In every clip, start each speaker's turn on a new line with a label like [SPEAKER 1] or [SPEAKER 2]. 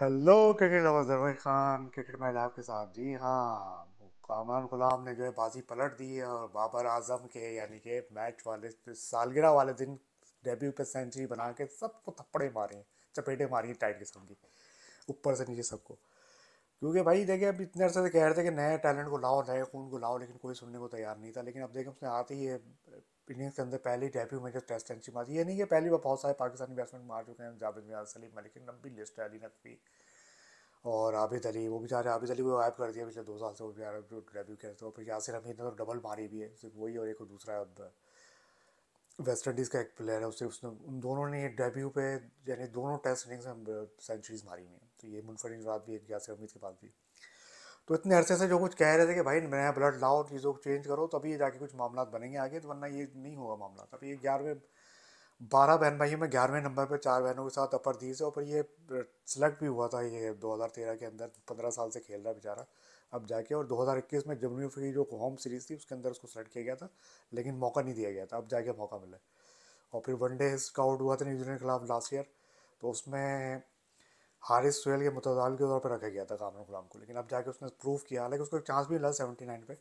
[SPEAKER 1] hello cricket lover Khan cricket man आपके साथ जी हाँ कामरान गुलाम ने जो है बाजी पलट दी है और बाबर आजम के यानी कि मैच वाले सालगिरह वाले दिन डेब्यू पे सेंचुरी बना के सबको थप्पड़े मारे हैं चपेटे मारी हैं टाइट किस्म की ऊपर से नीचे सबको क्योंकि भाई देखिए अब इतने अरसे से कह रहे थे कि नए टैलेंट को लाओ नए खून को लाओ लेकिन कोई सुनने को तैयार नहीं था लेकिन अब देखें उसने आते ही इनिंग्स के अंदर पहली डेब्यू में जो टेस्ट सेंचुरी मारी ये नहीं है पहली बार बहुत सारे पाकिस्तानी बैट्समैन मार चुके हैं जावेद मियाँ सलीम मलिक की लंबी लिस्ट है अली नकवी और आबिद अली वो भी हैं आबिद अली को ऐप कर दिया पिछले दो साल से वो रहे जो डेब्यू खेलते हो फिर यासिर हमीद ने तो डबल मारी भी है सिर्फ वही और एक और दूसरा अब वेस्ट इंडीज़ का एक प्लेयर है उससे उसने उन दोनों ने डेब्यू पे यानी दोनों टेस्ट इनिंग्स में सेंचुरीज मारी हुई हैं तो ये मुनफरद भी एक यासिर हमीद के पास भी तो इतने अरसे से जो कुछ कह रहे थे कि भाई नया ब्लड लाओ चीज़ों को चेंज करो तभी ये जाके कुछ मामला बनेंगे आगे तो वरना ये नहीं होगा मामला अभी ये ग्यारहवें बारह बहन भाइयों में ग्यारहवें नंबर पर चार बहनों के साथ अपर दीज और ये सिलेक्ट भी हुआ था ये दो के अंदर पंद्रह साल से खेल रहा बेचारा अब जाके और 2021 में जम्मू की जो होम सीरीज़ थी उसके अंदर उसको सेलेक्ट किया गया था लेकिन मौका नहीं दिया गया था अब जाके मौका मिला और फिर वनडे स्काउट हुआ था न्यूजीलैंड के खिलाफ लास्ट ईयर तो उसमें हारिस सोहेल के मुतदाल के तौर पर रखा गया था कामरान गुलाम को लेकिन अब जाके उसने प्रूव किया हालांकि उसको एक चांस भी मिला सेवेंटी नाइन पे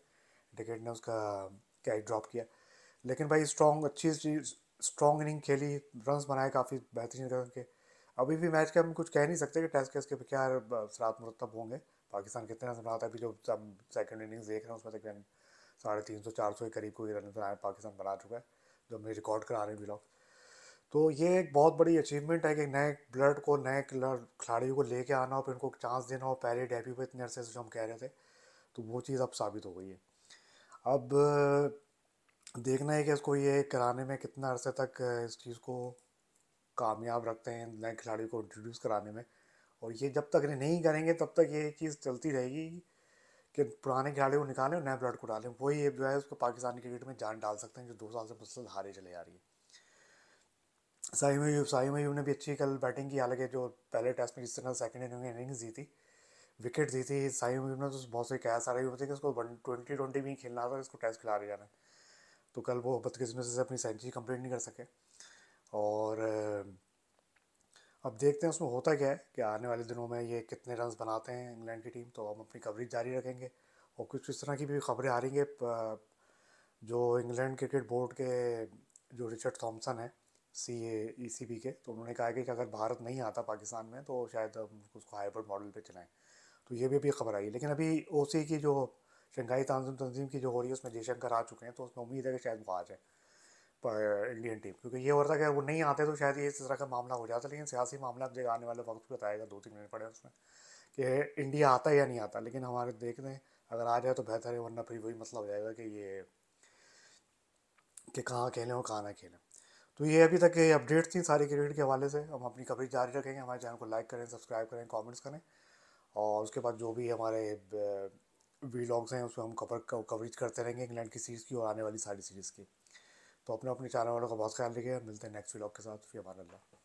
[SPEAKER 1] डिकेट ने उसका कैच ड्रॉप किया लेकिन भाई स्ट्रॉन्ग अच्छी स्ट्रॉन्ग इनिंग खेली रन बनाए काफ़ी बेहतरीन रन के अभी भी मैच के हम कुछ कह नहीं सकते कि टेस्ट कैच के क्या रात मुरतब होंगे पाकिस्तान कितने रन बनाता है अभी जो हम सेकेंड इनिंग्स देख रहे हैं उसमें तकरीबन साढ़े तीन सौ चार सौ के करीब कोई रन बनाया पाकिस्तान बना चुका है जो हमें रिकॉर्ड करा रहे हैं बिलॉग तो ये एक बहुत बड़ी अचीवमेंट है कि नए ब्लड को नए खिलाड़ियों को लेके आना हो फिर उनको चांस देना हो पहले डेब्यू पर इतने अरसे जो हम कह रहे थे तो वो चीज़ अब साबित हो गई है अब देखना है कि इसको ये कराने में कितना अरसे तक इस चीज़ को कामयाब रखते हैं नए खिलाड़ियों को इंट्रोड्यूस कराने में और ये जब तक इन्हें नहीं करेंगे तब तक ये चीज़ चलती रहेगी कि पुराने खिलाड़ियों को निकालें और नए ब्लड को डालें वही जो है उसको पाकिस्तानी क्रिकेट में जान डाल सकते हैं जो दो साल से मुसल हारे चले आ रही है साहिम अयूब साहिम अयूब ने भी अच्छी कल बैटिंग की हालांकि जो पहले टेस्ट में जिस तरह सेकेंड इनिंग में इनिंग्स दी थी विकेट दी थी साहिम अयूब ने तो बहुत से कहा सारा यूब थे कि उसको वन ट्वेंटी ट्वेंटी में ही खेलना था इसको टेस्ट खिला रहे जाना तो कल वो बदकिस्मती से अपनी सेंचुरी कंप्लीट नहीं कर सके और अब देखते हैं उसमें होता क्या है कि आने वाले दिनों में ये कितने रन बनाते हैं इंग्लैंड की टीम तो हम अपनी कवरेज जारी रखेंगे और कुछ इस तरह की भी खबरें आ रही हैं जो इंग्लैंड क्रिकेट बोर्ड के जो रिचर्ड थॉम्सन है सी ए ई सी पी के तो उन्होंने कहा कि अगर भारत नहीं आता पाकिस्तान में तो शायद हम उसको हाइब्रिड मॉडल पर चलाएँ तो ये भी अभी खबर आई लेकिन अभी ओ सी की जो शंघाई तंजीम तंजीम की जो हो रही है उसमें जयशंकर आ चुके हैं तो उसमें उम्मीद है कि शायद वो आ जाए पर इंडियन टीम क्योंकि ये हो रहा था कि वो नहीं आते तो शायद ये इस तरह का मामला हो जाता लेकिन सियासी मामला अब आने वाले वक्त बताएगा दो तीन महीने पड़े उसमें कि इंडिया आता या नहीं आता लेकिन हमारे देख रहे अगर आ जाए तो बेहतर है वरना फिर वही मसला हो जाएगा कि ये कि कहाँ खेलें और कहाँ ना खेलें तो ये अभी तक ये अपडेट थी सारी क्रिकेट के हवाले से हम अपनी कवरेज जारी रखेंगे हमारे चैनल को लाइक करें सब्सक्राइब करें कमेंट्स करें और उसके बाद जो भी हमारे वीलॉग्स हैं उसमें हम कवर कवरेज करते रहेंगे इंग्लैंड की सीरीज़ की और आने वाली सारी सीरीज़ की तो अपने अपने चैनल वालों का बहुत ख्याल रखिएगा मिलते हैं नेक्स्ट वीलॉग के साथ फिर हमारा अल्लाह